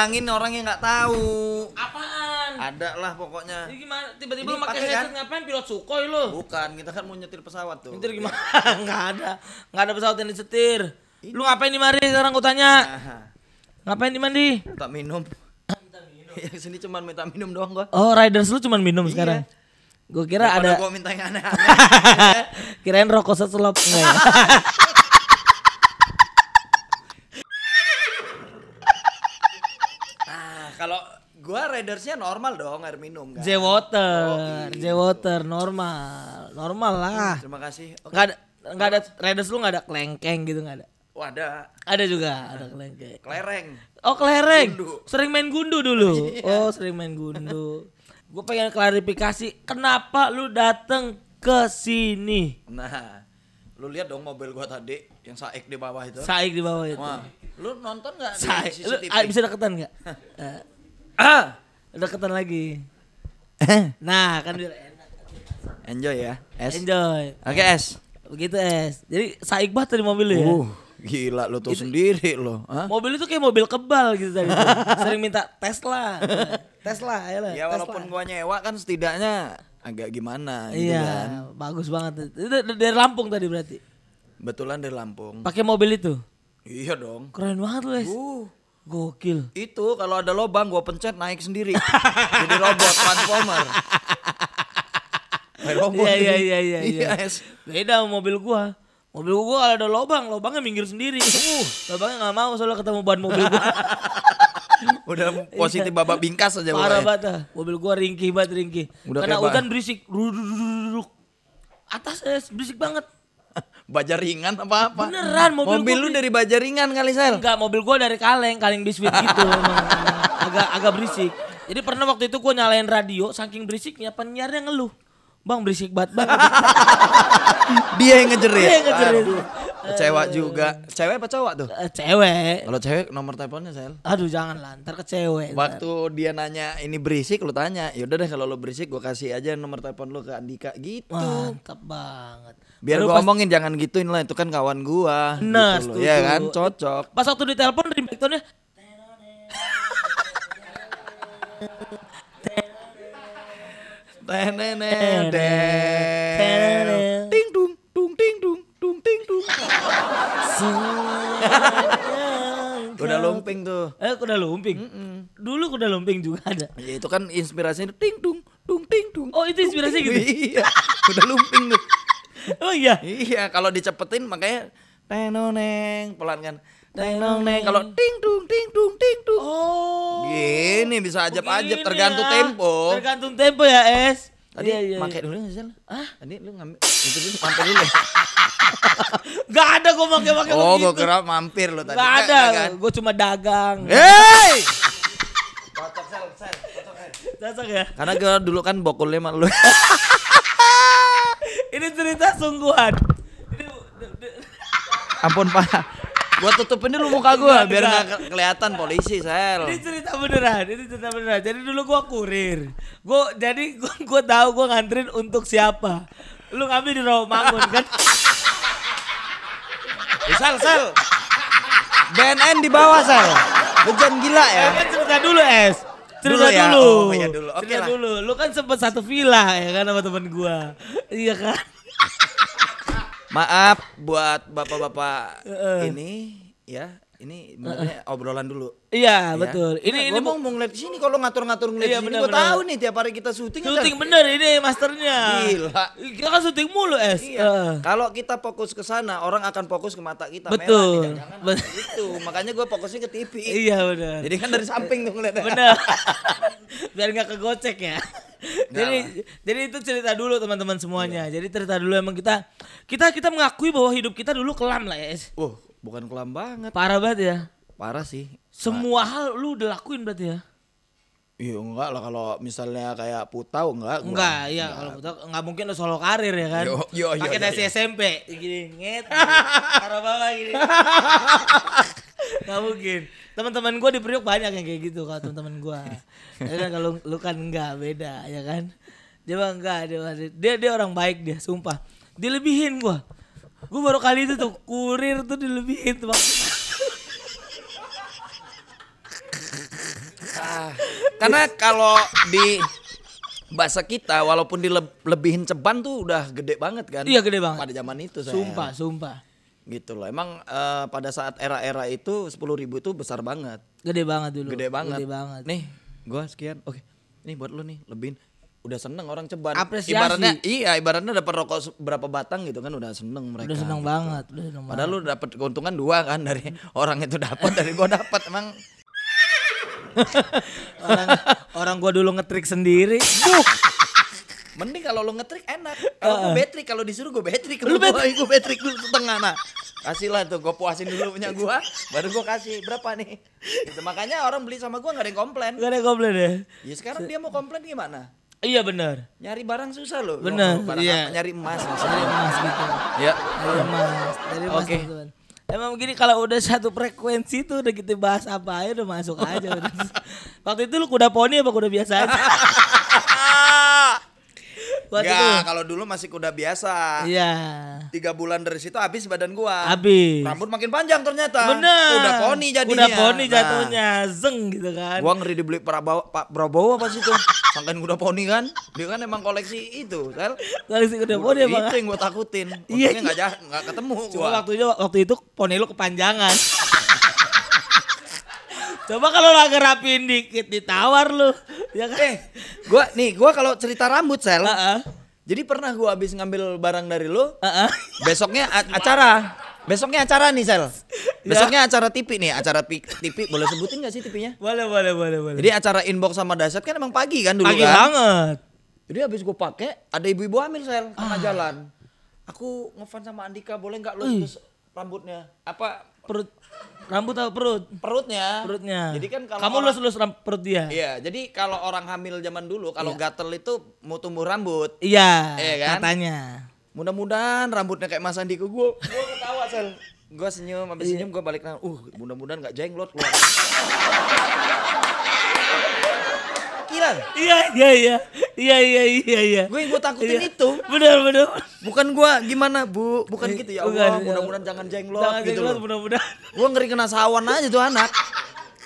nerangin orang yang nggak tahu. Apaan? Ada lah pokoknya. Ini gimana? Tiba-tiba lu pakai headset kan? ngapain? Pilot Sukhoi lu? Bukan, kita kan mau nyetir pesawat tuh. Nyetir gimana? nggak ada, nggak ada pesawat yang disetir. Ini. Lu ngapain di mari sekarang gua tanya? Nah. Ngapain di mandi? Minta minum. minta minum. yang sini cuma minta minum doang gua. Oh, riders lu cuma minum iya. sekarang. Gue kira Daripada ada. Gue minta yang aneh-aneh. Kirain rokok seselop enggak. Ya? gua Raidersnya normal dong air minum kan. J Water, oh, gitu. Water normal, normal lah. Hmm, terima kasih. Okay. Gak ada, gak ada Raiders lu nggak ada klengkeng gitu gak ada. Wadah. Oh, ada. Ada juga, ada klengkeng. Klereng. Oh klereng. Gundu. Sering main gundu dulu. Iya. oh sering main gundu. gue pengen klarifikasi, kenapa lu dateng ke sini? Nah, lu lihat dong mobil gua tadi yang saik di bawah itu. Saik di bawah itu. Wah, lu nonton nggak? Saik. Lu, ah, bisa deketan nggak? Eh, ah deketan lagi eh. nah kan biar enak enjoy ya S. enjoy oke okay, es begitu S. jadi saik banget tadi mobil ya uh. Gila lu tuh sendiri lo. Mobil itu kayak mobil kebal gitu tadi. Sering minta Tesla. Tesla ayolah. Ya walaupun Tesla. gua nyewa kan setidaknya agak gimana gitu iya, kan. bagus banget. Itu dari Lampung tadi berarti. Betulan dari Lampung. Pakai mobil itu? Iya dong. Keren banget lu, Es. Uh. Gokil. Itu kalau ada lobang gue pencet naik sendiri. Jadi robot transformer. Kayak robot. Iya iya iya, iya iya. Yes. Beda mobil gua. Mobil gua kalau ada lobang, lobangnya minggir sendiri. Uh, lobangnya nggak mau soalnya ketemu ban mobil gua. Udah positif babak bingkas aja Parah ya? banget. Mobil gua ringkih banget ringkih. Karena hutan berisik. Atas eh, berisik banget Bajaringan apa apa? Beneran mobil Mobil lu dari Bajaringan kali Sel. Enggak, mobil gua dari Kaleng, Kaleng biswit gitu. agak agak berisik. Jadi pernah waktu itu gua nyalain radio, saking berisiknya penyiarnya ngeluh. Bang berisik banget bang. Dia yang ngejerit. Dia yang ngejerit cewek juga. Cewek apa cowok tuh? Eh, cewek. Kalau cewek nomor teleponnya Sel. Aduh jangan lah, ntar ke cewek. Waktu ntar. dia nanya ini berisik lu tanya, yaudah deh kalau lu berisik gua kasih aja nomor telepon lu ke Andika gitu. Mantap banget. Biar gue gua pas... jangan gituin lah itu kan kawan gua. Nah, gitu ya kan cocok. Pas waktu ditelepon dari backtonnya Teneneng, ting dung dung ting dung ting tung. Kuda lumping tuh. Eh kuda lumping. Mm -mm. Dulu kuda lumping juga ada. Ya itu kan inspirasinya ting tung tung ting tung. Oh itu inspirasi gitu. Iya. Kuda lumping tuh. Oh iya. Iya kalau dicepetin makanya tenoneng pelan kan. Neng neng neng kalau ting tung ting tung ting tung. Oh. Gini bisa ajab-ajab ya. tergantung ya. tempo. Tergantung tempo ya, Es. Tadi iya, iya, pakai iya. dulu nggak sih? Ah, tadi lu ngambil itu dulu mampir dulu. Enggak ada gua pakai pakai oh, begitu. Oh, gue kira mampir lo tadi. Enggak ada, kan? gue cuma dagang. Hey! Cocok sel, sel, cocok sel. ya. Karena gue dulu kan bokulnya sama lu. Ini cerita sungguhan. Ampun pak, gua tutupin dulu muka gua biar nggak kelihatan polisi sel ini cerita beneran ini cerita beneran jadi dulu gua kurir gua jadi gua, gua tahu gua nganterin untuk siapa lu ngambil di Romangun kan eh, sel sel BNN di bawah sel hujan gila ya kan cerita dulu es cerita dulu, ya? dulu. Oh, ya dulu. Okay cerita lah. dulu lu kan sempet satu villa ya kan sama temen gua iya kan Maaf buat bapak-bapak ini ya ini uh, obrolan dulu. Iya, ya. betul. Ini nah, ini mau mau ngeliat sini kalau ngatur-ngatur ngeliat iya, sini bener, gua tahu nih tiap hari kita syuting Syuting kan. bener ini masternya. Gila. Kita kan syuting mulu, Es. Iya. Uh. Kalau kita fokus ke sana, orang akan fokus ke mata kita betul. merah. Betul. Itu. Makanya gua fokusnya ke TV. iya, benar. Jadi kan dari samping tuh ngeliatnya. Benar. Biar nggak kegocek ya. jadi lah. jadi itu cerita dulu teman-teman semuanya. Iya. Jadi cerita dulu emang kita kita kita mengakui bahwa hidup kita dulu kelam lah Es. Uh, Bukan kelam banget. Parah banget ya. Parah sih. Semua Parah. hal lu udah lakuin berarti ya? Iya enggak lah kalau misalnya kayak putau enggak Enggak, iya kalau putau enggak mungkin lo solo karir ya kan. Yo, yo, Pakai nasi SMP gini, nget. parah banget gini. Gak mungkin. Teman-teman gue di Priok banyak yang kayak gitu kalau teman-teman gue. ya kan kalau lu kan enggak beda ya kan. Dia enggak dia, dia dia orang baik dia sumpah. Dilebihin gue. Gue baru kali itu tuh kurir tuh dilebihin tuh bang. Ah, karena kalau di bahasa kita walaupun dilebihin ceban tuh udah gede banget kan. Iya gede banget. Pada zaman itu saya. Sumpah, sumpah. Gitu loh. Emang uh, pada saat era-era itu sepuluh ribu itu besar banget. Gede banget dulu. Gede banget. Gede banget. Nih, gua sekian. Oke. Nih buat lu nih, lebihin udah seneng orang ceban apresiasi ibaratnya iya ibaratnya dapat rokok berapa batang gitu kan udah seneng mereka udah seneng gitu. banget udah seneng padahal banget. lu dapat keuntungan dua kan dari orang itu dapat dari gua dapat emang orang orang gua dulu ngetrik sendiri Duh. mending kalau lu ngetrik enak kalau uh. gua betrik kalau disuruh gua betrik lu betrik gua betrik dulu setengah nah kasih lah tuh gue puasin dulu punya gue baru gue kasih berapa nih gitu, makanya orang beli sama gue nggak ada yang komplain nggak ada yang komplain ya ya sekarang dia mau komplain gimana Iya benar. Nyari barang susah loh. Benar. Iya. Apa? Nyari emas. Nyari emas gitu. Ya. Nyari emas. Nyari emas. Oke. Gitu, okay. Emang gini kalau udah satu frekuensi tuh udah kita bahas apa aja udah masuk aja. Waktu itu lu kuda poni apa kuda biasa aja? Buat ya, ya? kalau dulu masih kuda biasa. Iya. Tiga bulan dari situ habis badan gua. Habis. Rambut makin panjang ternyata. Bener. Kuda poni jadinya. Kuda poni nah. jatuhnya, nah. zeng gitu kan. Gua ngeri dibeli Prabowo, Pak Prabowo apa sih tuh? Sangkain kuda poni kan. Dia kan emang koleksi itu, sel. Koleksi kuda poni emang. Itu yang gua takutin. Iya. Enggak iya. enggak ketemu gua. Cuma waktunya waktu itu poni lu kepanjangan. Coba kalau lagi rapiin dikit ditawar lu. Ya kan? Eh, gua nih, gua kalau cerita rambut sel. Uh -uh. Jadi pernah gua habis ngambil barang dari lo Uh -uh. Besoknya acara. Besoknya acara nih sel. Besoknya ya. acara TV nih, acara TV boleh sebutin gak sih TV-nya? Boleh, boleh, boleh, boleh. Jadi acara inbox sama dasar kan emang pagi kan dulu pagi kan? banget. Jadi habis gue pakai ada ibu-ibu hamil sel ah. jalan. Aku ngefans sama Andika, boleh nggak lo rambutnya? Apa perut Rambut atau perut? Perutnya. Perutnya. Jadi kan kalau Kamu lulus-lulus perut dia. Iya, jadi kalau orang hamil zaman dulu kalau iya. gatel itu mau tumbuh rambut. Iya, iya kan? katanya. Mudah-mudahan rambutnya kayak Mas Andi ke gue. Gue ketawa, Sel. Gue senyum, habis iya. senyum gue balik nang. Uh, mudah-mudahan gak jenglot keluar. perwakilan. Iya, iya, iya. Iya, iya, iya, iya. Gue gue takutin iya. itu. Benar, benar. Bukan gue gimana, Bu. Bukan gitu ya Allah. Iya. Mudah-mudahan jangan jenglot jangan gitu. Jangan mudah-mudahan. Gue ngeri kena sawan aja tuh anak.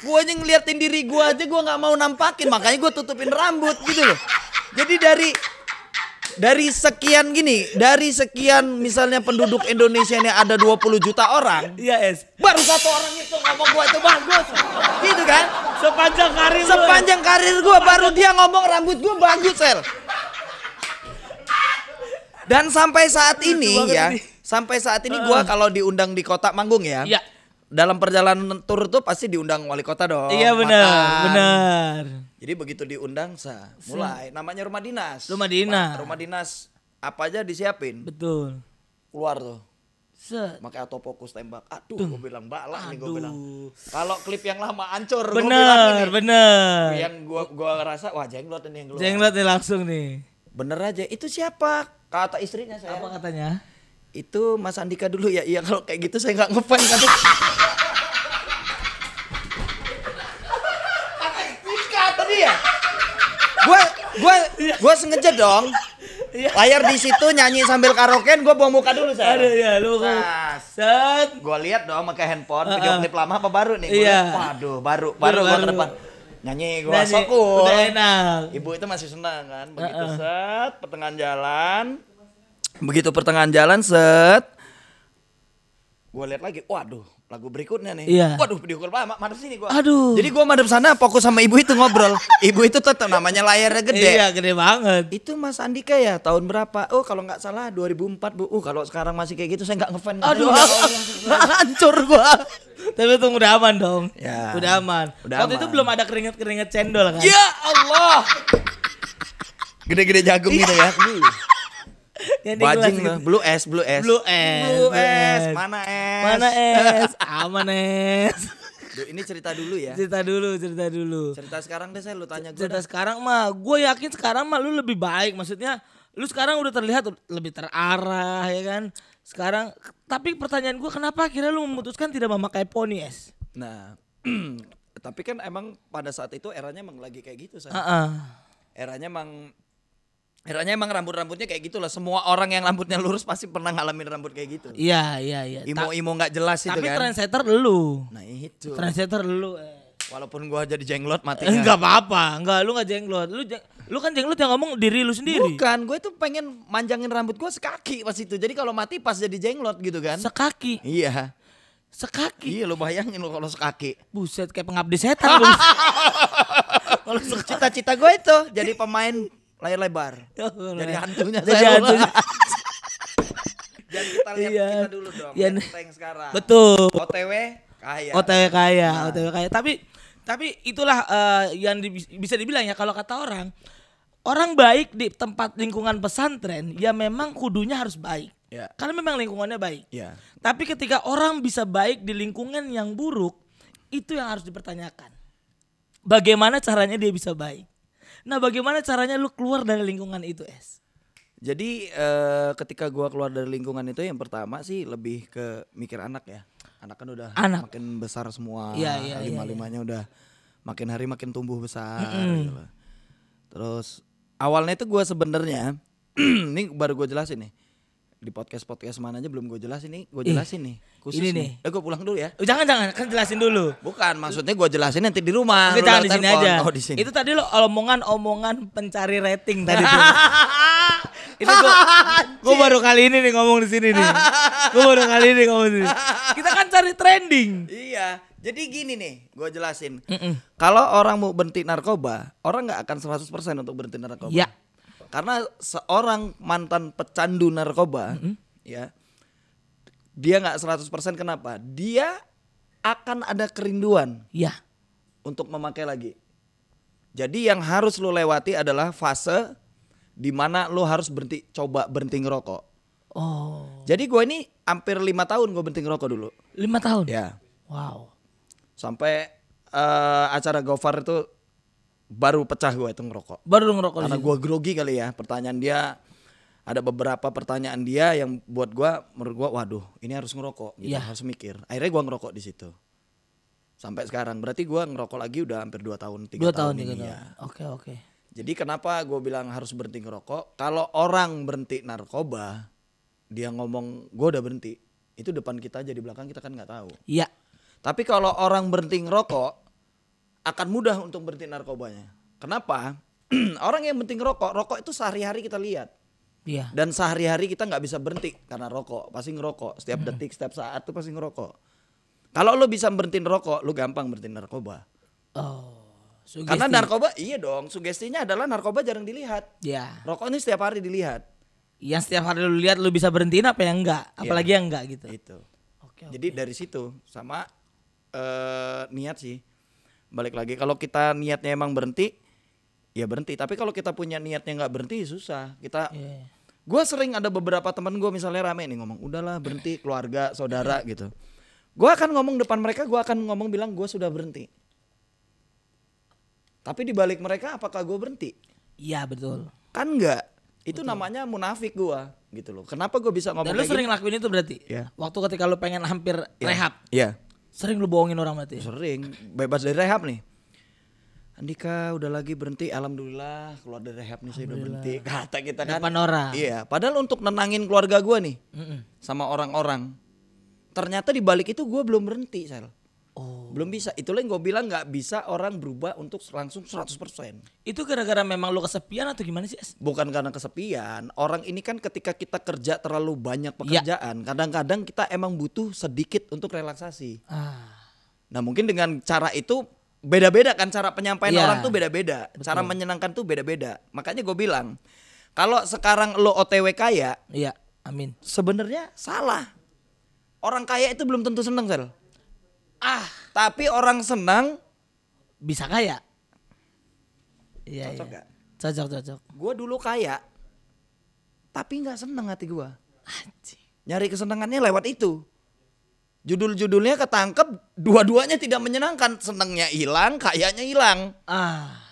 Gue aja ngeliatin diri gue aja gue gak mau nampakin, makanya gue tutupin rambut gitu loh. Jadi dari dari sekian gini, dari sekian misalnya penduduk Indonesia ini ada 20 juta orang. Iya, es. Baru satu orang itu ngomong gua itu bagus. Gitu kan? Sepanjang karir ya? Sepanjang lo, karir gue baru dia ngomong rambut gue bagus, Sel. Dan sampai saat ini ya, ini. sampai saat ini gue kalau diundang di kota manggung ya. Iya. Dalam perjalanan tur tuh pasti diundang wali kota dong. Iya benar, benar. Jadi begitu diundang sa, mulai namanya rumah dinas. Rumah dinas. Rumah dinas apa aja disiapin. Betul. Keluar tuh Set. Makanya fokus tembak. Aduh, gue bilang bala nih gue bilang. Kalau klip yang lama ancur. Bener, gua bener. Yang gue gua rasa wah jenglot nih yang keluar. Jenglot nih langsung nih. Bener aja. Itu siapa? Kata istrinya saya. Apa katanya? Itu Mas Andika dulu ya. Iya kalau kayak gitu saya nggak ngefans kan. tadi Gue gue gue sengaja dong. Iya. Layar di situ nyanyi sambil karaokean, gue bawa muka dulu saya. Ada ya, lu set. Gue lihat dong pakai handphone, uh -uh. klip lama apa baru nih? iya. Liat, Waduh, baru, baru, baru. gue ke depan nyanyi gue sokul udah enak ibu itu masih senang kan begitu uh -uh. set pertengahan jalan begitu pertengahan jalan set gue lihat lagi waduh lagu berikutnya nih. Iya. Waduh, call lama, madep sini gua. Aduh. Jadi gua madep sana fokus sama ibu itu ngobrol. ibu itu tetap namanya layarnya gede. Iya, gede banget. Itu Mas Andika ya, tahun berapa? Oh, kalau nggak salah 2004, Bu. Uh, kalau sekarang masih kayak gitu saya nggak ngefan. Aduh, hancur gua. Tapi tunggu udah aman dong. Ya. Udah aman. Udah Waktu aman. itu belum ada keringet-keringet cendol kan? Ya Allah. Gede-gede jagung iya. gitu ya. Iya. Bajing lah, gitu. blue S, blue S. Blue S. Blue S, mana S? Mana S? Aman S. Duh, ini cerita dulu ya. Cerita dulu, cerita dulu. Cerita sekarang deh saya lu tanya gue. Cerita dah. sekarang mah, gue yakin sekarang mah lu lebih baik. Maksudnya lu sekarang udah terlihat lebih terarah ya kan. Sekarang, tapi pertanyaan gue kenapa akhirnya lu memutuskan tidak memakai poni es? Nah, tapi kan emang pada saat itu eranya emang lagi kayak gitu saya. Uh -uh. Eranya emang Heranya emang rambut-rambutnya kayak gitulah. Semua orang yang rambutnya lurus pasti pernah ngalamin rambut kayak gitu. Iya, iya, iya. Imo-imo nggak jelas itu kan. Tapi trendsetter lu. Nah, itu. Trendsetter lu. Eh. Walaupun gua jadi jenglot mati. Enggak eh, kan. apa-apa. Enggak, lu enggak jenglot. Lu jeng lu kan jenglot yang ngomong diri lu sendiri. Bukan, gue tuh pengen manjangin rambut gua sekaki pas itu. Jadi kalau mati pas jadi jenglot gitu kan. Sekaki. Iya. Sekaki. Iya, lu bayangin lu kalau sekaki. Buset kayak pengabdi setan lu. kalau cita-cita gue itu jadi pemain layar lebar. Oh, Jadi hantunya. Jadi hantunya. Jadi kita lihat iya. kita dulu dong. Iya. Yang sekarang. Betul. OTW kaya. OTW kaya, nah. OTW kaya. Tapi tapi itulah eh, yang bisa dibilang ya kalau kata orang orang baik di tempat lingkungan pesantren ya memang kudunya harus baik. Ya. Karena memang lingkungannya baik. Ya. Tapi ketika orang bisa baik di lingkungan yang buruk, itu yang harus dipertanyakan. Bagaimana caranya dia bisa baik? Nah, bagaimana caranya lu keluar dari lingkungan itu, Es? Jadi uh, ketika gua keluar dari lingkungan itu yang pertama sih lebih ke mikir anak ya. Anak kan udah anak. makin besar semua. Ya, ya, Lima-limanya ya, ya. udah makin hari makin tumbuh besar mm -hmm. gitu loh. Terus awalnya itu gua sebenarnya ini baru gua jelasin nih di podcast podcast mana aja belum gue jelasin nih gue jelasin Ih, nih khusus ini nih, nih. Eh, gue pulang dulu ya oh, jangan jangan kan jelasin dulu bukan maksudnya gue jelasin nanti di rumah kita jangan di sini aja oh, di sini. itu tadi lo omongan omongan pencari rating tadi itu gue gue baru kali ini nih ngomong di sini nih gue baru kali ini ngomong di sini kita kan cari trending iya jadi gini nih gue jelasin mm -mm. kalau orang mau berhenti narkoba orang nggak akan 100% untuk berhenti narkoba ya karena seorang mantan pecandu narkoba, mm -hmm. ya, dia nggak 100% kenapa? Dia akan ada kerinduan. ya Untuk memakai lagi. Jadi yang harus lo lewati adalah fase di mana lo harus berhenti coba berhenti ngerokok. Oh. Jadi gue ini hampir lima tahun gue berhenti ngerokok dulu. Lima tahun. Ya. Wow. Sampai uh, acara Gofar itu baru pecah gue itu ngerokok. Baru ngerokok. Karena gue grogi kali ya. Pertanyaan dia ada beberapa pertanyaan dia yang buat gue menurut gue waduh ini harus ngerokok gitu iya. harus mikir. Akhirnya gue ngerokok di situ. Sampai sekarang berarti gue ngerokok lagi udah hampir dua tahun tiga tahun, tahun ini tahun. Gitu. ya. Oke okay, oke. Okay. Jadi kenapa gue bilang harus berhenti ngerokok? Kalau orang berhenti narkoba, dia ngomong gue udah berhenti, itu depan kita aja di belakang kita kan nggak tahu. Iya. Tapi kalau orang berhenti ngerokok, akan mudah untuk berhenti narkobanya. Kenapa? Orang yang penting rokok, rokok itu sehari-hari kita lihat. Iya. Dan sehari-hari kita nggak bisa berhenti karena rokok, pasti ngerokok. Setiap hmm. detik, setiap saat tuh pasti ngerokok. Kalau lo bisa berhenti rokok, lo gampang berhenti narkoba. Oh. Sugesti. Karena narkoba iya dong, sugestinya adalah narkoba jarang dilihat. Iya. Rokok ini setiap hari dilihat. Yang setiap hari lu lihat lu bisa berhentiin apa yang enggak, iya. apalagi ya. yang enggak gitu. Itu. Oke. Jadi dari situ sama uh, niat sih balik lagi kalau kita niatnya emang berhenti ya berhenti tapi kalau kita punya niatnya nggak berhenti susah kita yeah. gue sering ada beberapa teman gue misalnya rame nih ngomong udahlah berhenti keluarga saudara iya. gitu gue akan ngomong depan mereka gue akan ngomong bilang gue sudah berhenti tapi di balik mereka apakah gue berhenti iya betul kan nggak itu betul. namanya munafik gue gitu loh kenapa gue bisa ngomong dan lu sering gitu? lakuin itu berarti yeah. waktu ketika lu pengen hampir yeah. rehab yeah. Sering lu bohongin orang berarti? Sering. Bebas dari rehab nih. Andika udah lagi berhenti, alhamdulillah keluar dari rehab nih saya udah berhenti. Kata kita kan. Depan orang. Iya, padahal untuk nenangin keluarga gue nih, mm -mm. sama orang-orang. Ternyata di balik itu gue belum berhenti, Sel belum bisa itulah yang gue bilang nggak bisa orang berubah untuk langsung 100% itu gara-gara memang lo kesepian atau gimana sih bukan karena kesepian orang ini kan ketika kita kerja terlalu banyak ya. pekerjaan kadang-kadang ya. kita emang butuh sedikit untuk relaksasi ah. nah mungkin dengan cara itu beda-beda kan cara penyampaian ya. orang tuh beda-beda, cara menyenangkan tuh beda-beda. Makanya gue bilang, kalau sekarang lo OTW kaya, iya, amin. Sebenarnya salah. Orang kaya itu belum tentu seneng sel. Ah. Tapi orang senang bisa kaya. Iya. Cocok iya. gak? Cocok cocok. Gue dulu kaya, tapi nggak seneng hati gue. Anjing. Nyari kesenangannya lewat itu. Judul-judulnya ketangkep, dua-duanya tidak menyenangkan. Senengnya hilang, kayaknya hilang. Ah.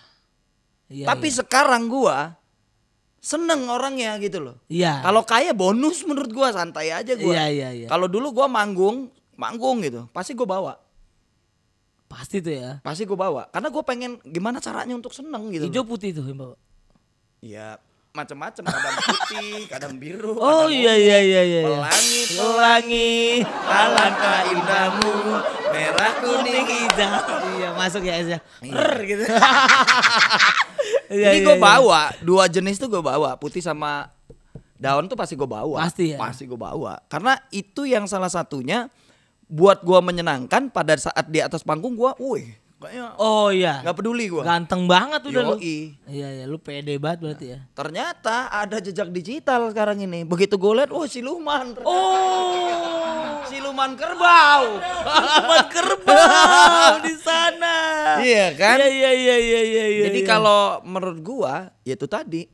Iya, tapi iya. sekarang gue seneng orangnya gitu loh. Iya. Kalau kaya bonus menurut gue santai aja gue. Iya iya iya. Kalau dulu gue manggung manggung gitu pasti gue bawa pasti tuh ya pasti gue bawa karena gue pengen gimana caranya untuk seneng gitu hijau putih tuh yang bawa ya macam-macam kadang putih kadang biru oh kadang iya, iya iya iya pelangi pelangi alangkah indahmu merah kuning hijau iya masuk ya aja iya. gitu iya, ini iya, gue iya. bawa dua jenis tuh gue bawa putih sama daun tuh pasti gue bawa pasti ya pasti gue bawa karena itu yang salah satunya buat gua menyenangkan pada saat di atas panggung gue, wih oh iya. Gak peduli gua. Ganteng banget udah Yoi. lu. Iya iya lu pede banget berarti ya. Ternyata ada jejak digital sekarang ini. Begitu gue lihat, oh siluman. Oh. siluman kerbau. siluman kerbau di sana. Iya kan? Iya iya iya iya iya. Jadi iya. kalau menurut gua, yaitu tadi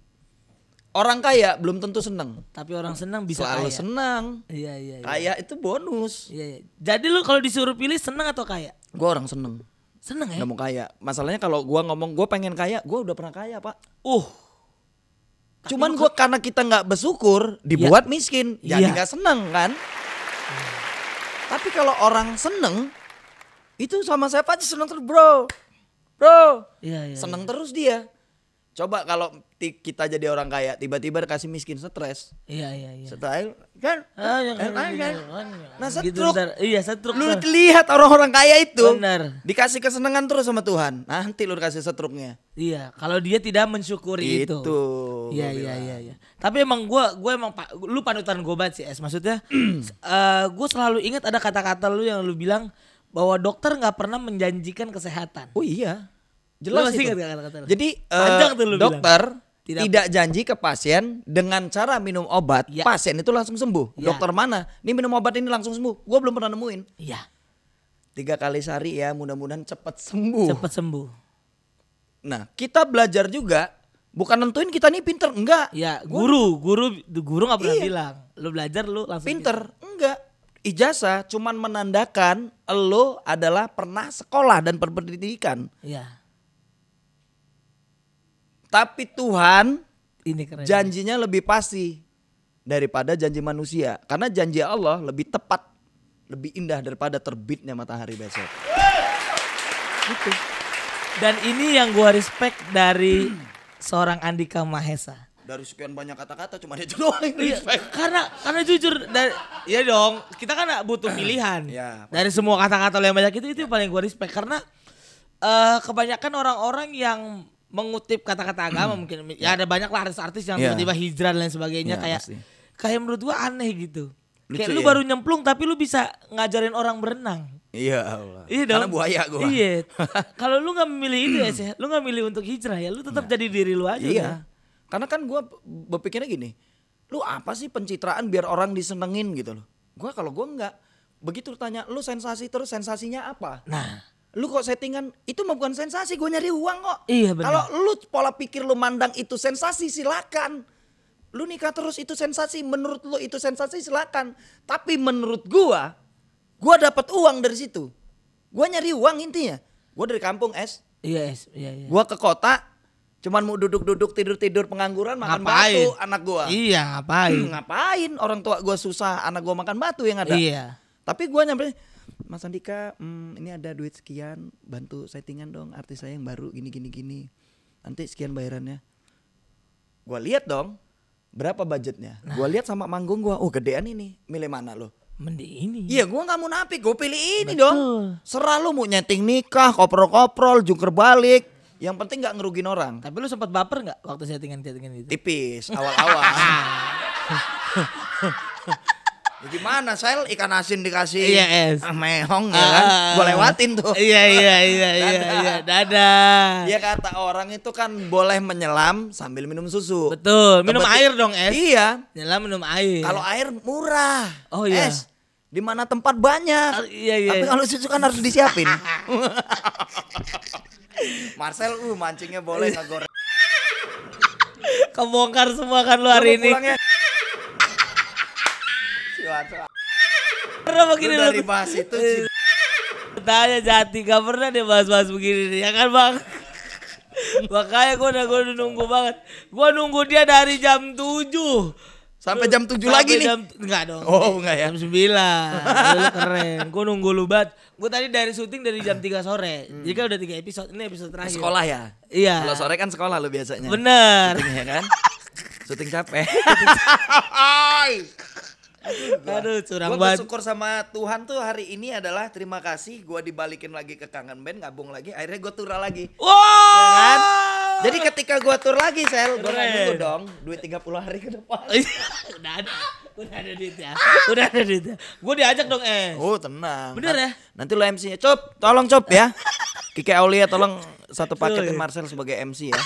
orang kaya belum tentu senang tapi orang senang bisa selalu kaya. senang iya, iya iya kaya itu bonus iya, iya. jadi lu kalau disuruh pilih senang atau kaya Gue orang seneng seneng ya Gak mau kaya masalahnya kalau gue ngomong gue pengen kaya gue udah pernah kaya pak uh tapi cuman gue karena kita nggak bersyukur iya. dibuat iya. miskin jadi iya. nggak seneng kan tapi kalau orang seneng itu sama saya pasti seneng terus bro bro iya, iya, seneng iya. terus dia Coba kalau kita jadi orang kaya, tiba-tiba dikasih miskin stres. Iya iya iya. Setelah kan? Ah, yang kan, gitu, kan, ya. Nah, gitu, setruk. Gitu, iya, setruk. Lu lihat orang-orang kaya itu. Benar. Dikasih kesenangan terus sama Tuhan. Nanti lu kasih setruknya. Iya, kalau dia tidak mensyukuri itu. Itu. Iya iya iya iya. Tapi emang gue gue emang lu panutan gue banget sih, Es. Maksudnya uh, eh, gue selalu ingat ada kata-kata lu yang lu bilang bahwa dokter nggak pernah menjanjikan kesehatan. Oh iya. Jelas sih kata-kata. Jadi uh, dokter tidak, tidak janji ke pasien dengan cara minum obat, ya. pasien itu langsung sembuh. Ya. Dokter mana? Ini minum obat ini langsung sembuh. Gue belum pernah nemuin. Iya. Tiga kali sehari ya, mudah-mudahan cepat sembuh. Cepat sembuh. Nah, kita belajar juga bukan nentuin kita nih pinter enggak. Ya, guru, guru, guru gak pernah iya. bilang. Lu belajar lu langsung. Pinter pinter. enggak. Ijazah cuman menandakan lo adalah pernah sekolah dan berpendidikan. Iya tapi Tuhan ini keren. janjinya lebih pasti daripada janji manusia. Karena janji Allah lebih tepat, lebih indah daripada terbitnya matahari besok. Gitu. Dan ini yang gue respect dari seorang Andika Mahesa dari sekian banyak kata-kata cuma dia doang iya, karena karena jujur dari ya dong kita kan butuh pilihan ya, dari semua kata-kata yang banyak itu itu ya. paling gue respect karena uh, kebanyakan orang-orang yang mengutip kata-kata agama hmm. mungkin ya, ya. ada banyak lah artis-artis yang yeah. tiba-tiba hijrah dan lain sebagainya yeah, kayak pasti. kayak menurut gua aneh gitu. Lucu kayak ya? lu baru nyemplung tapi lu bisa ngajarin orang berenang. Iya Allah. Iya dong. Karena buaya gua. Iya. Kalau lu nggak memilih itu ya, sih lu nggak milih untuk hijrah ya, lu tetap ya. jadi diri lu aja. Iya. Kan? Karena kan gua berpikirnya gini, lu apa sih pencitraan biar orang disenengin gitu loh. Gua kalau gua nggak begitu tanya lu sensasi terus sensasinya apa? Nah, lu kok settingan itu mah bukan sensasi gue nyari uang kok iya benar kalau lu pola pikir lu mandang itu sensasi silakan lu nikah terus itu sensasi menurut lu itu sensasi silakan tapi menurut gua gua dapat uang dari situ gua nyari uang intinya gua dari kampung es iya es iya, iya. gua ke kota cuman mau duduk-duduk tidur-tidur pengangguran makan ngapain? batu anak gua iya ngapain hmm, ngapain orang tua gua susah anak gua makan batu yang ada iya tapi gua nyampe Mas Andika hmm, ini ada duit sekian bantu settingan dong artis saya yang baru gini gini gini nanti sekian bayarannya Gua lihat dong berapa budgetnya nah. Gua lihat sama manggung gua, oh gedean ini milih mana lo Mending ini. Iya, gua nggak mau napi, gua pilih ini Betul. dong. Serah lu mau nyeting nikah, koprol-koprol, jungker balik. Yang penting nggak ngerugin orang. Tapi lu sempat baper nggak waktu settingan-settingan itu? Tipis, awal-awal. Ya gimana sel ikan asin dikasih yes. Iya, ah, mehong ya kan uh, ah, ah. gue lewatin tuh iya iya iya iya iya dadah ya kata orang itu kan boleh menyelam sambil minum susu betul minum Tebet air dong es iya nyelam minum air kalau air murah oh iya es di mana tempat banyak uh, iya, iya. tapi iya. kalau susu kan harus disiapin Marcel uh mancingnya boleh ngegoreng. kebongkar semua kan lu hari ini pernah begini lu dari bahas itu eh, tanya jati gak pernah dia bahas-bahas begini nih, ya kan bang makanya gue udah gue nunggu banget gue nunggu dia dari jam 7 Sampai jam 7 Sampai lagi jam, nih. Enggak dong. Oh, enggak ya. Jam 9. lu keren. Gue nunggu lu banget. Gue tadi dari syuting dari jam 3 sore. Hmm. Jadi kan udah 3 episode. Ini episode terakhir. Sekolah ya? Iya. Kalau sore kan sekolah lu biasanya. Bener. Syuting ya kan? syuting capek. Aduh, Aduh curang gua banget. bersyukur sama Tuhan tuh hari ini adalah terima kasih gue dibalikin lagi ke kangen band ngabung lagi akhirnya gue tura lagi. Wow. Ya kan? Jadi ketika gue tur lagi sel, gue nunggu dong duit 30 hari ke depan. udah ada, udah ada duitnya, udah ada duitnya. Gue diajak dong eh. Oh tenang. Bener ya? Nanti lo MC-nya, cop, tolong cop ya. Kiki Aulia tolong satu paketin Marcel sebagai MC ya.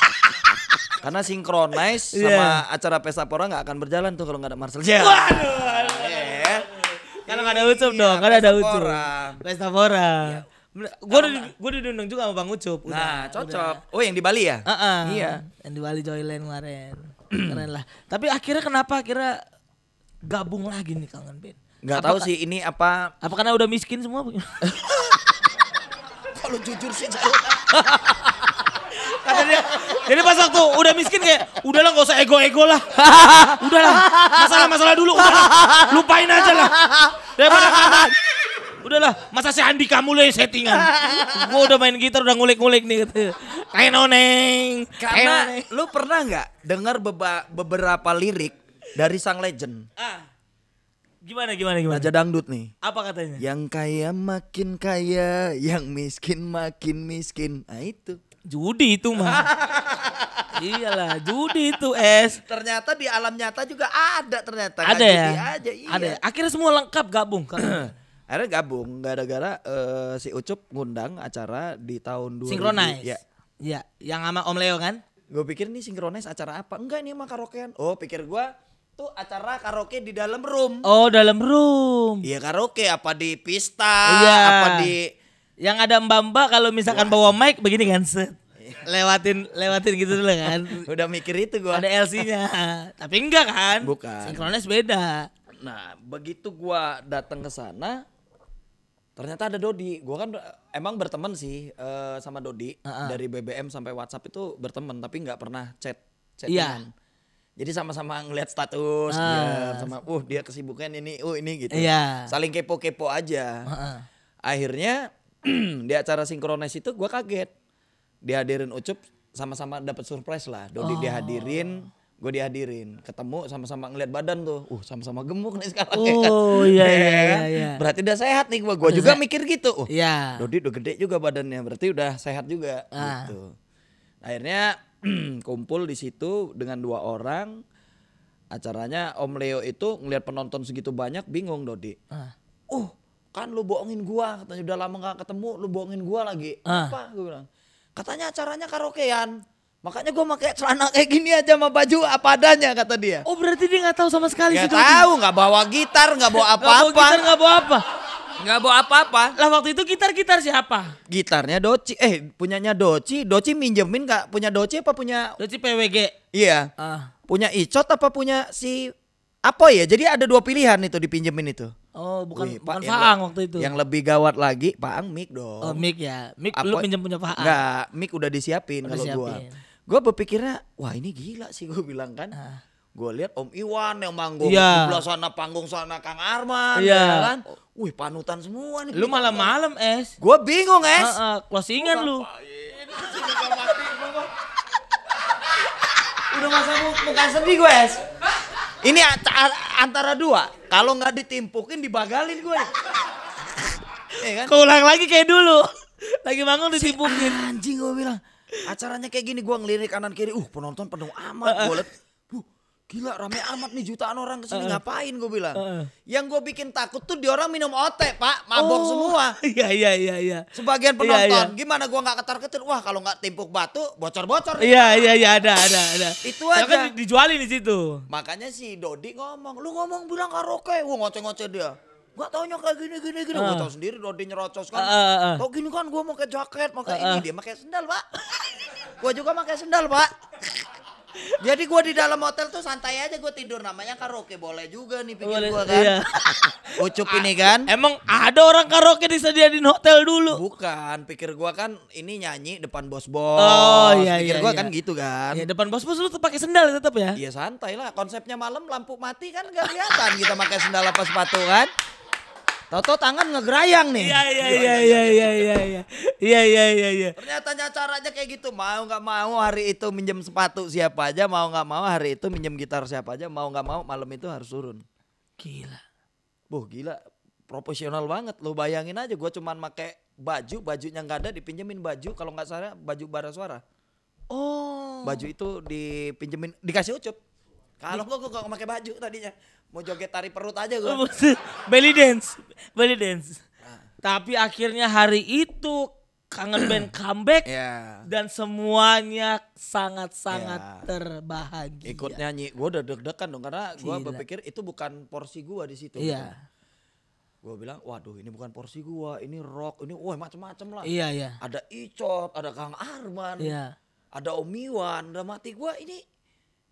Karena sinkronize iya. sama acara pesta pora gak akan berjalan tuh kalau gak ada Marcel. Waduh karena nggak ada ucup dong, kan ada ucup. Pesta Pora. Gue udah gue udah diundang juga sama Bang Ucup. Nah, udah, nah, cocok. Udah. Oh, yang di Bali ya? Uh -uh. Iya. Yang di Bali Joyland kemarin. Keren lah. Tapi akhirnya kenapa akhirnya gabung lagi nih kangen Ben? Gak tahu sih ini apa Apa karena udah miskin semua? Kalau jujur sih Kata dia. Jadi pas waktu udah miskin kayak, udahlah gak usah ego-ego lah. Udahlah, masalah-masalah dulu udahlah. Lupain aja lah. Daripada kata, udahlah masa si Andi kamu yang settingan gue udah main gitar udah ngulik-ngulik nih gitu kayak noneng karena lu pernah nggak dengar beberapa lirik dari sang legend ah. Gimana gimana gimana? Raja dangdut nih. Apa katanya? Yang kaya makin kaya, yang miskin makin miskin. Nah itu. Judi itu mah. Iyalah, judi itu es. Ternyata di alam nyata juga ada ternyata. Ada ya? Aja, iya. Ada. Akhirnya semua lengkap gabung. Akhirnya gabung gara-gara uh, si Ucup ngundang acara di tahun 2000. sinkronis Ya. ya, yang sama Om Leo kan? Gue pikir nih sinkronis acara apa? Enggak ini mah karaokean. Oh, pikir gue tuh acara karaoke di dalam room. Oh, dalam room. Iya, karaoke apa di pista, iya. apa di yang ada mbak-mbak kalau misalkan Wah. bawa mic begini kan set. Lewatin lewatin gitu dulu kan. Udah mikir itu gua. Ada LC-nya. Tapi enggak kan? Bukan. Sinkronis beda. Nah, begitu gua datang ke sana ternyata ada Dodi. Gua kan emang berteman sih uh, sama Dodi uh -uh. dari BBM sampai WhatsApp itu berteman tapi nggak pernah chat chat Iya. Jadi sama-sama ngeliat status, uh. dia, sama uh dia kesibukan ini, uh ini gitu. yeah. Saling kepo-kepo aja. Uh -uh. Akhirnya di acara sinkronis itu gue kaget dihadirin Ucup sama-sama dapat surprise lah Dodi oh. dihadirin gue dihadirin ketemu sama-sama ngeliat badan tuh uh sama-sama gemuk nih sekarang oh iya, iya, ya iya, kan? iya. berarti udah sehat nih gue gue juga sehat. mikir gitu uh ya. Dodi udah gede juga badannya berarti udah sehat juga ah. gitu akhirnya kumpul di situ dengan dua orang acaranya Om Leo itu ngelihat penonton segitu banyak bingung Dodi ah. uh kan lu bohongin gua katanya udah lama gak ketemu lu bohongin gua lagi uh. apa gua bilang katanya acaranya karaokean Makanya gua pakai celana kayak gini aja sama baju apa adanya kata dia. Oh berarti dia nggak tahu sama sekali gak tahu, nggak bawa gitar, nggak bawa apa-apa. Gak bawa gitar, nggak bawa apa. Nggak bawa apa-apa. Lah waktu itu gitar-gitar siapa? Gitarnya Doci. Eh punyanya Doci. Doci minjemin nggak? Punya Doci apa punya? Doci PWG. Iya. Uh. Punya Icot apa punya si apa ya? Jadi ada dua pilihan itu dipinjemin itu. Oh, bukan Wih, bukan Faang waktu itu. Yang lebih gawat lagi Faang Mik dong. Oh, Mik ya. Mik lu pinjam punya Faang. Enggak, Mik udah disiapin kalau gua. Gua berpikirnya, wah ini gila sih gua bilang kan. Ah. Gua lihat Om Iwan yang manggung yeah. sebelah sana panggung sana Kang Arman yeah. ya kan. Wih panutan semua nih. Lu malam-malam es. Gua bingung es. Uh, uh, closingan lu. Udah masa muka sedih gue es. Ini antara dua. Kalau nggak ditimpukin dibagalin gue. ya kan? Keulang lagi kayak dulu. Lagi bangun ditimpukin. Si anjing gue bilang. Acaranya kayak gini gue ngelirik kanan kiri. Uh penonton penuh amat. Gue Gila rame amat nih jutaan orang kesini uh, ngapain gue bilang. Uh, Yang gue bikin takut tuh di orang minum otek pak, mabok oh, semua. Iya iya iya. Ya. Sebagian iya, penonton, ya, ya. gimana gue nggak ketar-ketir? Wah kalau nggak timpuk batu, bocor-bocor. Iya iya iya ada ada ada. Itu ya kan aja. Kan dijualin di situ. Makanya si Dodi ngomong, lu ngomong bilang karaoke, gue ngoceh-ngoceh dia. Gak taunya kayak gini gini gini, uh. gue tau sendiri Dodi nyerocos kan. Uh, uh, uh. Kok gini kan gue mau ke jaket, mau ke uh, uh. ini dia pakai sendal pak. gue juga pakai sendal pak. Jadi gue di dalam hotel tuh santai aja gue tidur namanya karaoke boleh juga nih pikir gue kan. Iya. Ucup ini kan. Emang ada orang karaoke disediain hotel dulu. Bukan, pikir gue kan ini nyanyi depan bos-bos. Oh iya Pikir iya, gue iya. kan gitu kan. Ya depan bos-bos lu tuh pakai sendal tetap ya. Iya santai lah, konsepnya malam lampu mati kan gak kelihatan kita pakai sendal apa sepatu kan. Toto tangan ngegerayang nih. Iya iya iya iya iya iya Iya iya iya iya. Ternyata caranya kayak gitu. Mau nggak mau hari itu minjem sepatu siapa aja, mau nggak mau hari itu minjem gitar siapa aja, mau nggak mau malam itu harus turun. Gila. Buh gila, profesional banget. Lo bayangin aja gue cuman make baju, bajunya nggak ada dipinjemin baju kalau nggak salah baju bara suara. Oh. Baju itu dipinjemin, dikasih ucup. Kalau gue gue gak pakai baju tadinya. Mau joget tari perut aja gue. belly dance, belly dance. Nah. Tapi akhirnya hari itu kangen band comeback yeah. dan semuanya sangat-sangat yeah. terbahagia. Ikut nyanyi, gue udah deg-degan dong karena gue berpikir itu bukan porsi gue di situ. Yeah. Gitu. Gue bilang, waduh ini bukan porsi gue, ini rock, ini wah macem-macem lah. Iya yeah, iya. Yeah. Ada Icot, ada Kang Arman, yeah. ada Omiwan, udah mati gue ini.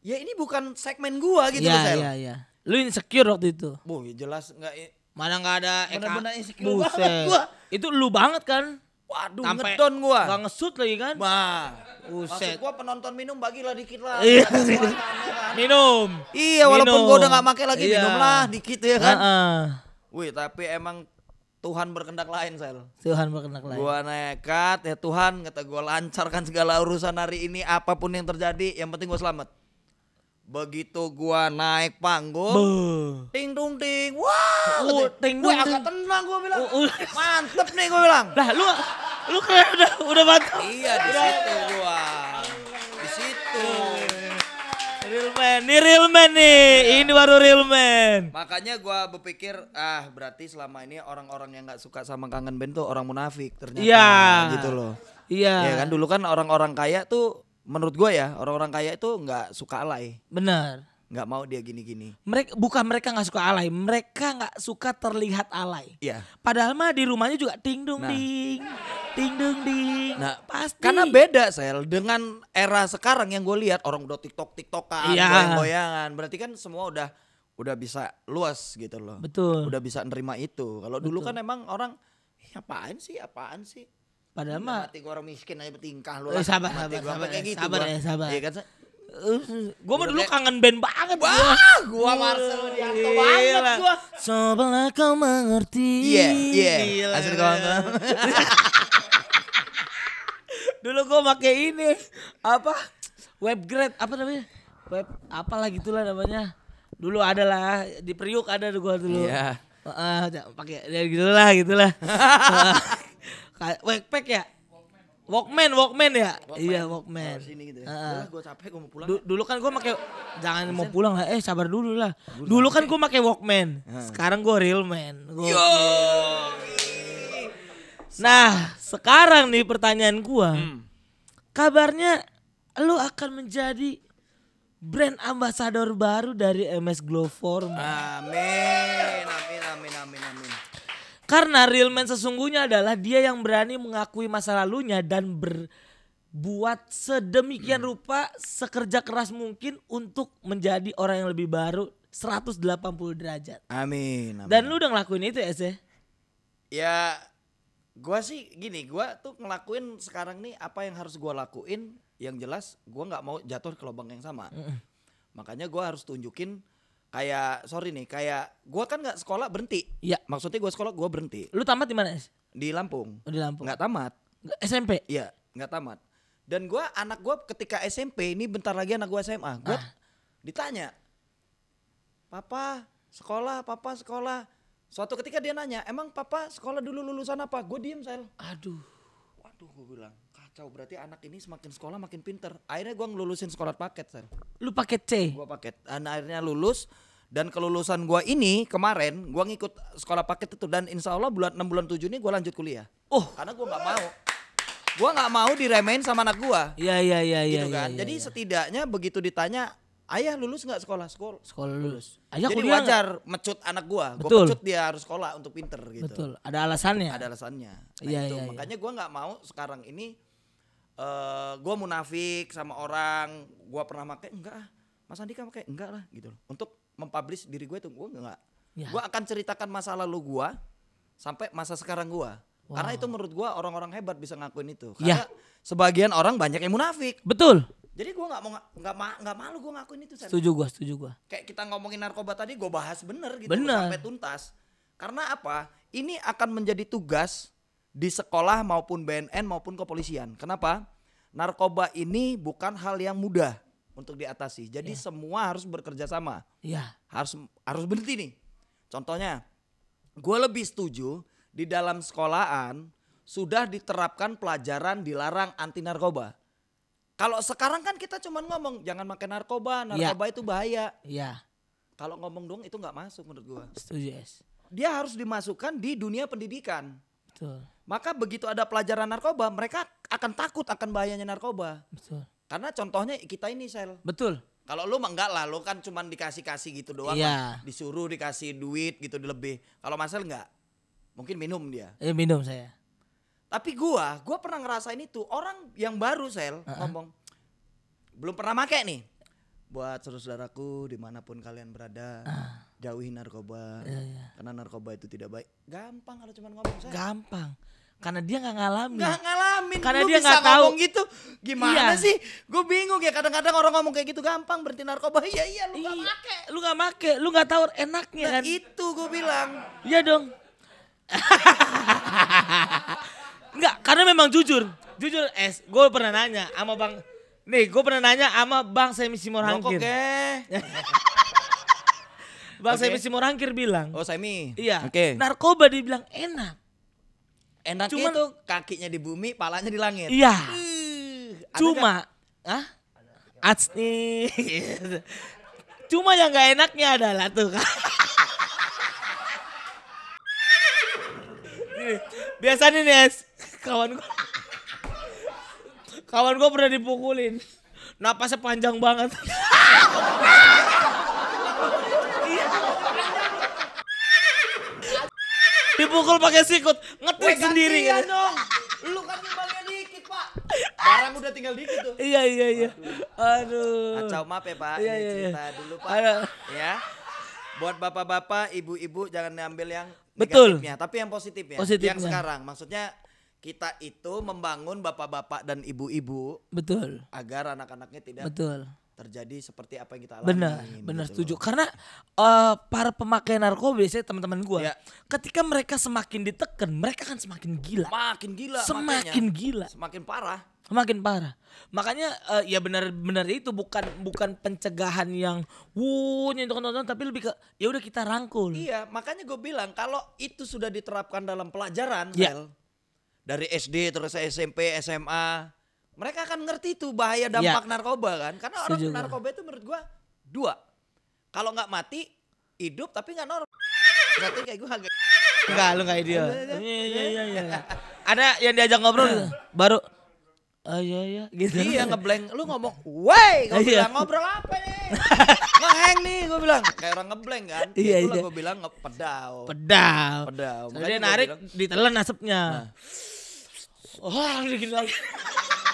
Ya ini bukan segmen gue gitu Iya iya iya. Lu insecure waktu itu? Bu jelas nggak. Mana gak ada Eka. Bener-bener insecure Buse. banget gue. Itu lu banget kan? Waduh Sampai ngedon gua. Gak ngesut lagi kan? Wah. Uset. Maksud gua penonton minum bagilah dikit lah. Iya. minum. Iya walaupun minum. gua udah gak pake lagi iya. minum lah dikit ya kan. Uh -uh. Wih tapi emang Tuhan berkendak lain sel. Tuhan berkendak lain. Gua nekat ya Tuhan kata gua lancarkan segala urusan hari ini apapun yang terjadi yang penting gua selamat. Begitu gua naik panggung, ting dung ting, wah, wow, uh, ting gua agak tenang gua bilang, uh, uh. mantep nih gua bilang. Lah lu, lu kayak udah udah mantep. Iya di situ gua, di situ. Real man, ini real man nih, Ya. ini baru real man. Makanya gua berpikir, ah berarti selama ini orang-orang yang nggak suka sama kangen band tuh orang munafik ternyata, iya. gitu loh. Iya. Ya kan dulu kan orang-orang kaya tuh menurut gue ya orang-orang kaya itu nggak suka alay. Bener. Nggak mau dia gini-gini. Mereka bukan mereka nggak suka alay, mereka nggak suka terlihat alay. Iya. Padahal mah di rumahnya juga ting dong nah. ding, ting dong ding. Nah, pasti. Karena beda sel dengan era sekarang yang gue lihat orang udah tiktok tiktokan, iya. goyang-goyangan. Berarti kan semua udah udah bisa luas gitu loh. Betul. Udah bisa nerima itu. Kalau dulu kan emang orang, apaan sih, apaan sih? Padahal iya, mah mati orang miskin aja bertingkah lu. Eh, sabar sabar, sabar, sabar, sabar, kayak gitu, sabar, ya, sabar. Iya kan? Uh, eh, gue mah dulu kangen band banget Wah, gua. gua Marcel Dianto banget iya gua. Sobalah kau mengerti. Iya, yeah, iya. Yeah. Asli kawan Dulu gua pakai ini apa? Webgrade apa namanya? Web apalah gitulah namanya. Dulu ada lah di Priuk ada gua dulu. Iya. Yeah. Uh, pakai ya gitulah gitulah. Wakepack ya? Walkman, Walkman ya? Walkman. Iya, Walkman. Oh, sini gitu ya. Uh, gue capek, gue mau pulang. Du ya. dulu kan gue pakai jangan Masin. mau pulang lah. Eh, sabar dulu lah. dulu kan gue pakai Walkman. Sekarang gue real man. Gua... Yo. Nah, sekarang nih pertanyaan gue. Hmm. Kabarnya lu akan menjadi brand ambasador baru dari MS Glow Form. Amin, amin, amin, amin, amin. Karena real man sesungguhnya adalah dia yang berani mengakui masa lalunya dan berbuat sedemikian rupa sekerja keras mungkin untuk menjadi orang yang lebih baru 180 derajat. Amin. amin. Dan lu udah ngelakuin itu ya, Seh? Ya, gua sih gini, gua tuh ngelakuin sekarang nih apa yang harus gua lakuin, yang jelas gua nggak mau jatuh ke lubang yang sama. Mm. Makanya gua harus tunjukin kayak sorry nih kayak gue kan nggak sekolah berhenti iya maksudnya gue sekolah gue berhenti lu tamat di mana di Lampung oh, di Lampung nggak tamat SMP iya nggak tamat dan gue anak gue ketika SMP ini bentar lagi anak gue SMA gue ah. ditanya papa sekolah papa sekolah suatu ketika dia nanya emang papa sekolah dulu lulusan apa gue diem sel aduh waduh gue bilang kacau berarti anak ini semakin sekolah makin pinter akhirnya gue ngelulusin sekolah paket san lu paket C gue paket dan akhirnya lulus dan kelulusan gue ini kemarin gue ngikut sekolah paket itu dan insya Allah bulan 6 bulan 7 ini gue lanjut kuliah oh karena gue nggak mau gue nggak mau diremain sama anak gue iya iya iya iya gitu iya, kan ya, jadi ya. setidaknya begitu ditanya ayah lulus nggak sekolah sekolah sekolah lulus ayah jadi wajar gak? mecut anak gua gua mecut dia harus sekolah untuk pinter gitu betul ada alasannya ada alasannya nah, iya, itu iya, iya, makanya gue gua nggak mau sekarang ini uh, eh, gue munafik sama orang gue pernah make enggak ah, Mas Andika pakai enggak lah gitu loh untuk mempublish diri gue tuh gue enggak ya. gue akan ceritakan masa lalu gue sampai masa sekarang gue wow. karena itu menurut gue orang-orang hebat bisa ngakuin itu ya. karena ya. sebagian orang banyak yang munafik betul jadi gue nggak mau nggak ma, gak malu gue ngakuin itu. Sen. Setuju gue, setuju gue. Kayak kita ngomongin narkoba tadi gue bahas bener gitu bener. sampai tuntas. Karena apa? Ini akan menjadi tugas di sekolah maupun BNN maupun kepolisian. Kenapa? Narkoba ini bukan hal yang mudah untuk diatasi. Jadi yeah. semua harus bekerja sama. Yeah. Harus harus berhenti nih. Contohnya, gue lebih setuju di dalam sekolahan sudah diterapkan pelajaran dilarang anti narkoba. Kalau sekarang kan kita cuma ngomong jangan makan narkoba, iya. narkoba yeah. itu bahaya. Iya. Kalau ngomong dong itu nggak masuk menurut gua. Setuju, yes. Dia harus dimasukkan di dunia pendidikan. Betul. Maka begitu ada pelajaran narkoba, mereka akan takut akan bahayanya narkoba. Betul. Karena contohnya kita ini sel. Betul. Kalau lu mah enggak lah, lu kan cuman dikasih-kasih gitu doang. Iya. Kan. Disuruh dikasih duit gitu lebih. Kalau Marcel enggak. Mungkin minum dia. Eh, minum saya. Tapi gua, gua pernah ngerasain itu. Orang yang baru sel uh -uh. ngomong belum pernah make nih buat saudara-saudaraku dimanapun kalian berada ah. jauhi narkoba ya, ya. karena narkoba itu tidak baik gampang kalau cuma ngomong saya gampang karena dia nggak ngalamin nggak ngalamin karena Lu dia nggak tahu gitu gimana iya. sih gue bingung ya kadang-kadang orang ngomong kayak gitu gampang berarti narkoba iya iya lu nggak iya. make lu nggak make lu nggak tahu enaknya nah, kan itu gue bilang iya dong nggak karena memang jujur jujur es gue pernah nanya sama bang Nih, gue pernah nanya sama Bang Semi Simorangkir. Ya. Bang okay. Semi Simorangkir bilang. Oh, Semi. Iya. Oke. Okay. Narkoba dia bilang enak. Enaknya itu kakinya di bumi, palanya di langit. Iya. Hmm, Cuma, ah? Ats nih. Cuma yang gak enaknya adalah tuh kan. Biasanya nih, kawan gue Kawan gue pernah dipukulin. Napasnya panjang banget. Dipukul pakai sikut, ngetik sendiri. Iya dong. Lu kan nyumbangnya dikit, Pak. Barang udah tinggal dikit tuh. Iya, iya, iya. Aduh. Kacau maaf ya, Pak. Iya, iya, iya, cerita dulu, Pak. Aduh. Ya. Buat bapak-bapak, ibu-ibu jangan ambil yang negatifnya. Betul. tapi yang positifnya. Positifnya. Yang sekarang. Maksudnya kita itu membangun bapak-bapak dan ibu-ibu betul agar anak-anaknya tidak betul terjadi seperti apa yang kita alami benar gitu benar gitu setuju loh. karena uh, para pemakai narkoba biasanya teman-teman gue ya. ketika mereka semakin ditekan mereka akan semakin gila semakin gila semakin makanya, gila semakin parah semakin parah makanya uh, ya benar-benar itu bukan bukan pencegahan yang wuh nyentuh nonton tapi lebih ke ya udah kita rangkul iya makanya gue bilang kalau itu sudah diterapkan dalam pelajaran ya dari SD terus SMP SMA mereka akan ngerti tuh bahaya iya. dampak ya. narkoba kan karena orang Sejujurnya. narkoba itu menurut gua dua kalau nggak mati hidup tapi nggak normal satu kayak gua agak Enggak, lu enggak ideal. Iya iya, iya, iya, iya, iya. Ada yang diajak ngobrol nah. baru oh iya iya gitu. Iya ngeblank. Lu ngomong, "Woi," gua iya. bilang ngobrol apa nih? Ngeheng nih gua bilang. Kayak orang ngeblank kan. Iya, Itulah iya. gua bilang ngepedal. Pedal. Pedal. Pedal. Dia narik bilang, ditelan asapnya. Nah. Oh, gitu lagi.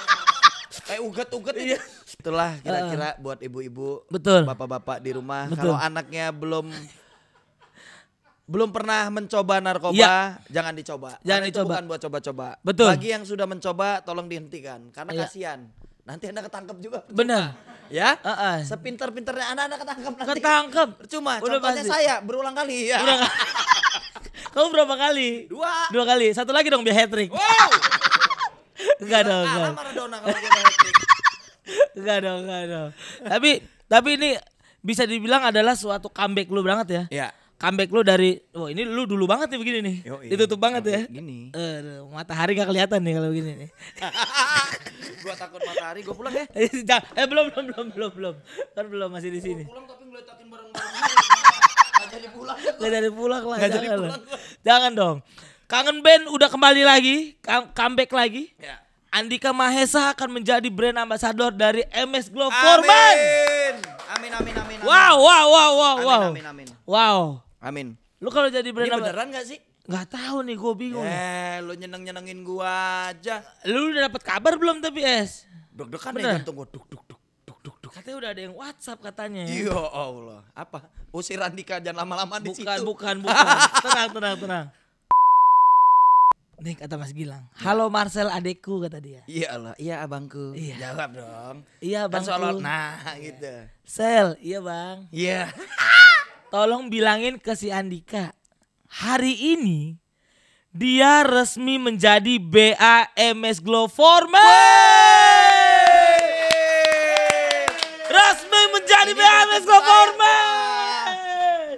Kayak uget-uget iya. Itulah kira-kira buat ibu-ibu, betul. bapak-bapak di rumah. Kalau anaknya belum belum pernah mencoba narkoba, ya. jangan dicoba. Jangan Karena dicoba. Itu bukan buat coba-coba. Betul. Bagi yang sudah mencoba, tolong dihentikan. Karena ya. kasihan. Nanti anda ketangkep juga. Benar. Ya. Uh -uh. Sepinter-pinternya anda anda ketangkep nanti. Ketangkep. Cuma. Udah contohnya pasti. saya berulang kali. Ya. Udah, Kamu berapa kali? Dua. Dua kali. Satu lagi dong biar hat trick. Wow. enggak dong. Gak Maradona kalau ada. hat trick. dong, tapi tapi ini bisa dibilang adalah suatu comeback lu banget ya. Iya comeback lu dari oh ini lu dulu banget nih begini nih. Yoi, Ditutup banget ya. Gini. Eh, matahari gak kelihatan nih kalau begini nih. gua takut matahari, gua pulang ya. Eh, eh belum belum belum belum belum. Kan belum masih di sini. Pulang tapi ngeliatin bareng-bareng. Gak jadi pulang. Gak jadi pulang lah. Gak jadi pulang. Jangan dong. Kangen Band udah kembali lagi, comeback lagi. Ya. Andika Mahesa akan menjadi brand ambassador dari MS Glow Foreman. Amin. Amin amin amin. Wow wow wow wow wow. Amin amin amin. Wow. Amin. Lu kalau jadi brand Ini beneran gak sih? Gak tahu nih, gue bingung. Eh, lu nyeneng-nyenengin gue aja. Lu udah dapet kabar belum tapi es? dok kan nih gantung gua duk duk duk duk duk duk. Katanya udah ada yang WhatsApp katanya. Ya Allah. Apa? Usir Andika jangan lama-lama di situ. Bukan, bukan, bukan. tenang, tenang, tenang. Nih kata Mas Gilang. Iya. Halo Marcel adekku kata dia. Iya Allah, iya abangku. Iya. Jawab dong. Iya kan abangku. Kan soal nah gitu. Iya. Sel, iya bang. Iya. Yeah. tolong bilangin ke si Andika. Hari ini dia resmi menjadi BAMS Glow Resmi menjadi ini BAMS Glow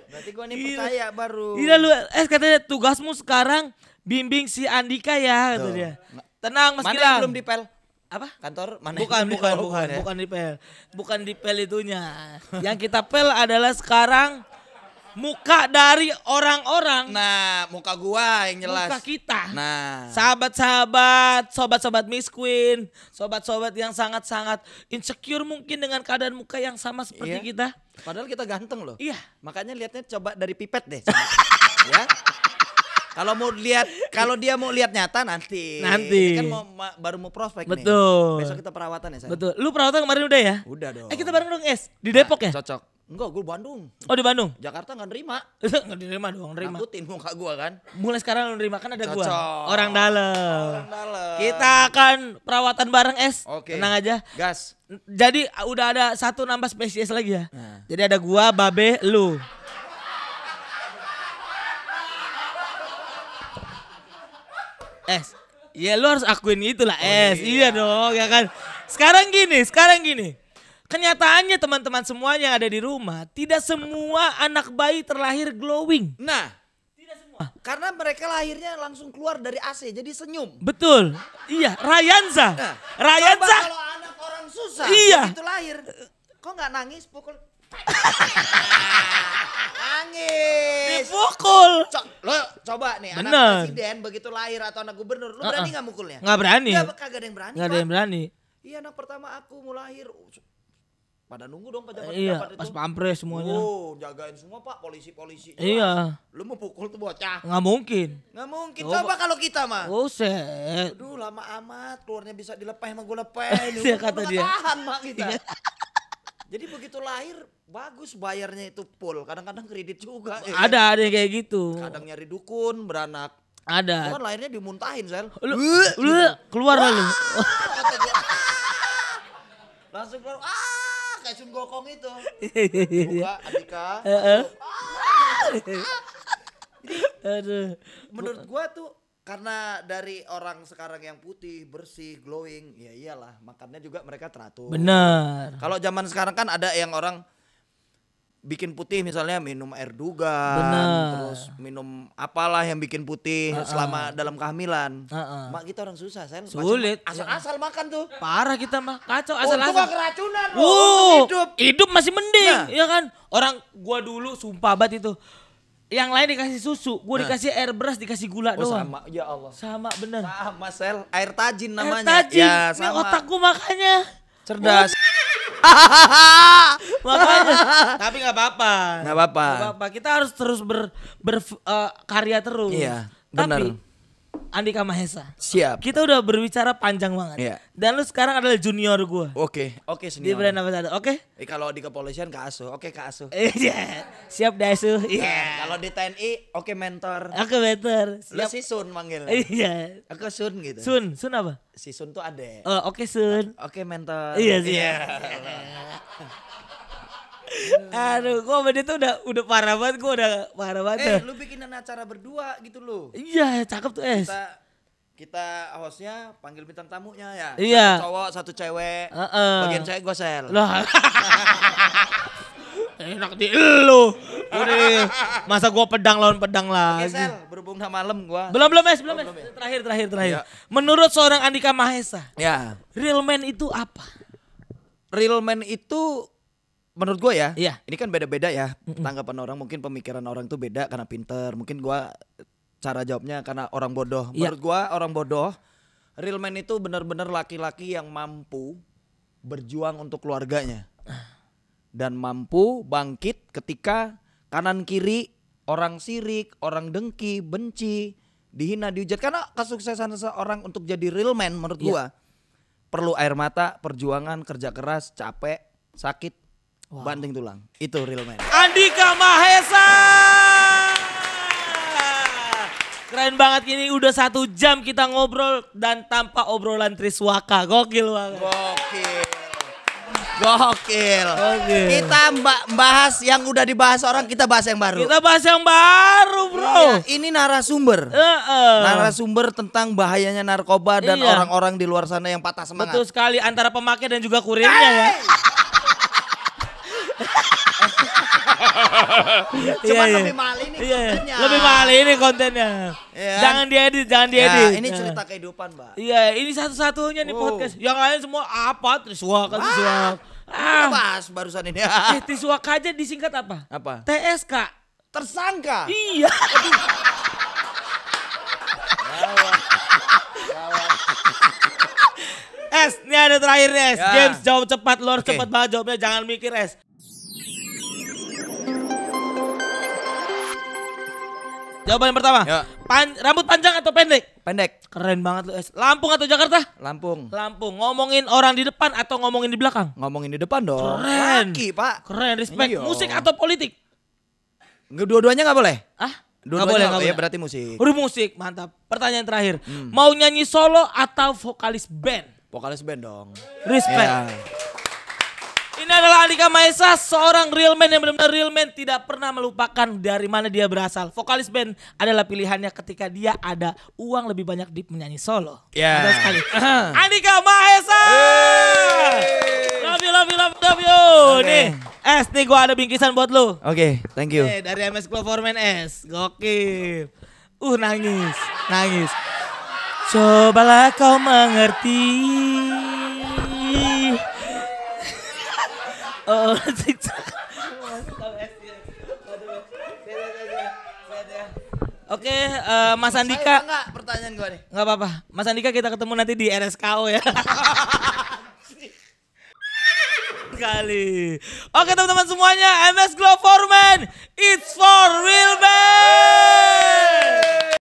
Berarti gua nih percaya baru. Iya lu, eh katanya tugasmu sekarang bimbing si Andika ya kata dia. Tenang Mas Mana Gilang. Yang belum dipel? Apa? Kantor mana? Bukan, bukan, bukan, bukan, ya? bukan dipel. Bukan dipel itunya. yang kita pel adalah sekarang muka dari orang-orang. Nah, muka gua yang jelas. Muka kita. Nah. Sahabat-sahabat, sobat-sobat Miss Queen, sobat-sobat yang sangat-sangat insecure mungkin dengan keadaan muka yang sama seperti iya. kita. Padahal kita ganteng loh. Iya. Makanya lihatnya coba dari pipet deh. ya. Kalau mau lihat, kalau dia mau lihat nyata nanti. Nanti. Ini kan mau ma, baru mau prospek Betul. nih. Betul. Besok kita perawatan ya. Saya. Betul. Lu perawatan kemarin udah ya? Udah eh, dong. Eh kita bareng dong es di Depok ya? nah, ya. Cocok. Enggak, gue Bandung. Oh di Bandung? Jakarta nggak nerima. nggak nerima dong, nerima. Nakutin muka gue kan. Mulai sekarang lu nerima kan ada gue. Orang dalam. Orang dalam. Kita akan perawatan bareng es. Oke. Tenang aja. Gas. Jadi udah ada satu nambah spesies lagi ya. Nah. Jadi ada gue, Babe, lu. es. Ya lu harus akuin itulah oh, es. Iya. iya dong, ya kan. Sekarang gini, sekarang gini Kenyataannya teman-teman semua yang ada di rumah, tidak semua anak bayi terlahir glowing. Nah, karena mereka lahirnya langsung keluar dari AC, jadi senyum. Betul. Iya, Rayanza. Nah, Rayanza. Kalau anak orang susah, iya. itu lahir. Kok nggak nangis pukul? nangis. Dipukul. Co lo coba nih Bener. anak presiden begitu lahir atau anak gubernur, lo berani nggak uh -uh. mukulnya? Nggak berani. Gak ada yang berani. Nggak ada yang berani. Iya anak pertama aku mau lahir pada nunggu dong pejabat eh, iya, pas pampres semuanya oh jagain semua pak polisi polisi iya lu mau pukul tuh bocah nggak mungkin nggak mungkin coba, coba kalau kita mah oh aduh lama amat keluarnya bisa dilepeh mah gue lepeh iya kata dia tahan mak kita iya. jadi begitu lahir bagus bayarnya itu full kadang-kadang kredit juga ya. ada ada yang kayak gitu kadang nyari dukun beranak ada kan lahirnya dimuntahin sel lu, lu gitu. keluar lalu langsung keluar ah kayak Sun Gokong itu. Buka Adika, jadi, Aduh. Menurut gua tuh karena dari orang sekarang yang putih, bersih, glowing, ya iyalah makannya juga mereka teratur. Bener. Kalau zaman sekarang kan ada yang orang bikin putih misalnya minum air duga terus minum apalah yang bikin putih uh -uh. selama dalam kehamilan uh -uh. mak kita orang susah saya sulit asal-asal ya. makan tuh parah kita mah kacau asal-asal Untung keracunan loh uh, hidup hidup masih mending nah. ya kan orang gua dulu sumpah banget itu yang lain dikasih susu, gue nah. dikasih air beras, dikasih gula oh, doang. Sama, ya Allah. Sama bener. Sama sel, air tajin namanya. Air tajin. Ya, sama. Ini otak gue makanya. Cerdas. Makanya tapi nggak apa-apa. Nggak apa-apa. Kita harus terus ber, ber uh, eh, karya terus. Iya. Benar. Tapi Andika Mahesa. Siap. Kita udah berbicara panjang banget. Yeah. Dan lu sekarang adalah junior gue. Oke. Okay. Oke, okay, senior. Di brand ambassador. Oke. Okay? Eh, kalau di kepolisian Kak Asu. Oke, okay, Kak Asu. Eh, iya. Siap Dasu. Iya. Yeah. Nah, kalau di TNI, oke okay, mentor. Oke, okay, mentor. Siap. Lu si Sun manggil. Iya. Aku Sun gitu. Sun, Sun apa? Si Sun tuh ada. Oh, oke okay, Sun. Oke, okay, mentor. Iya, sih. Iya. iya. Aduh, gua sama dia tuh udah udah parah banget, gua udah parah banget. Eh, lu bikin acara berdua gitu lu. Iya, cakep tuh, Es. Kita, kita hostnya panggil bintang tamunya ya. Iya. Satu cowok, satu cewek. Uh -uh. Bagian cewek gua sel. Loh. Enak di lu. Udah, masa gua pedang lawan pedang lagi. Oke, sel, berhubung udah malam gua. Belum belum, Es, belum, oh, belum ya? Terakhir, terakhir, terakhir. Ya. Menurut seorang Andika Mahesa, ya. Real man itu apa? Real man itu menurut gue ya, iya. ini kan beda-beda ya mm -mm. tanggapan orang. Mungkin pemikiran orang tuh beda karena pinter. Mungkin gue cara jawabnya karena orang bodoh. Iya. Menurut iya. gue orang bodoh, real man itu benar-benar laki-laki yang mampu berjuang untuk keluarganya dan mampu bangkit ketika kanan kiri orang sirik, orang dengki, benci, dihina, dihujat. Karena kesuksesan seseorang untuk jadi real man menurut iya. gua perlu air mata, perjuangan, kerja keras, capek, sakit, Wow. Banting tulang. Itu real man. Andika Mahesa. Keren banget ini udah satu jam kita ngobrol dan tanpa obrolan Triswaka. Gokil banget. Gokil. Gokil. Gokil. Kita bahas yang udah dibahas orang, kita bahas yang baru. Kita bahas yang baru, bro. Iya, ini narasumber. Uh -uh. Narasumber tentang bahayanya narkoba dan iya. orang-orang di luar sana yang patah semangat. Betul sekali antara pemakai dan juga kurirnya ya. hey! ya. Iya, iya, cuma yeah, lebih mahal ini yeah. kontennya. Lebih mahal ini kontennya. Yeah. Jangan diedit, jangan ya, diedit. ini cerita kehidupan, Mbak. Iya, ini satu-satunya nih oh. podcast. Yang lain semua apa? Triswak, kan apa Ah. bahas barusan ini. eh, aja disingkat apa? Apa? TSK. Tersangka. Iya. Es, ini ada terakhir Es. Ya. James jawab cepat, lo harus cepat banget jawabnya. Jangan mikir Es. Jawaban yang pertama. Yo. Ya. Pan, rambut panjang atau pendek? Pendek. Keren banget lu, Lampung atau Jakarta? Lampung. Lampung. Ngomongin orang di depan atau ngomongin di belakang? Ngomongin di depan dong. Keren. Laki, Pak. Keren, respect. Iyo. Musik atau politik? Dua-duanya nggak boleh. Ah? Dua gak boleh, gak boleh. Ya berarti musik. Udah musik, mantap. Pertanyaan terakhir. Hmm. Mau nyanyi solo atau vokalis band? Vokalis band dong. Respect. Yeah. Ini adalah Andika Maesa, seorang real man yang benar-benar real man tidak pernah melupakan dari mana dia berasal. Vokalis band adalah pilihannya ketika dia ada uang lebih banyak di menyanyi solo. Ya. Yeah. sekali. Andika Maesa. Hey. Love you, love you, love you, love you. Okay. Nih, S nih gue ada bingkisan buat lo. Oke, okay, thank you. Nih, eh, dari MS Cloverman S. Gokil. Uh, nangis, nangis. Cobalah kau mengerti Oke, okay, uh, eh, Mas Andika. Enggak pertanyaan gue nih. Enggak apa-apa. Mas Andika kita ketemu nanti di RSKO ya. Kali. Oke teman-teman semuanya, MS Glow Foreman, it's for real man.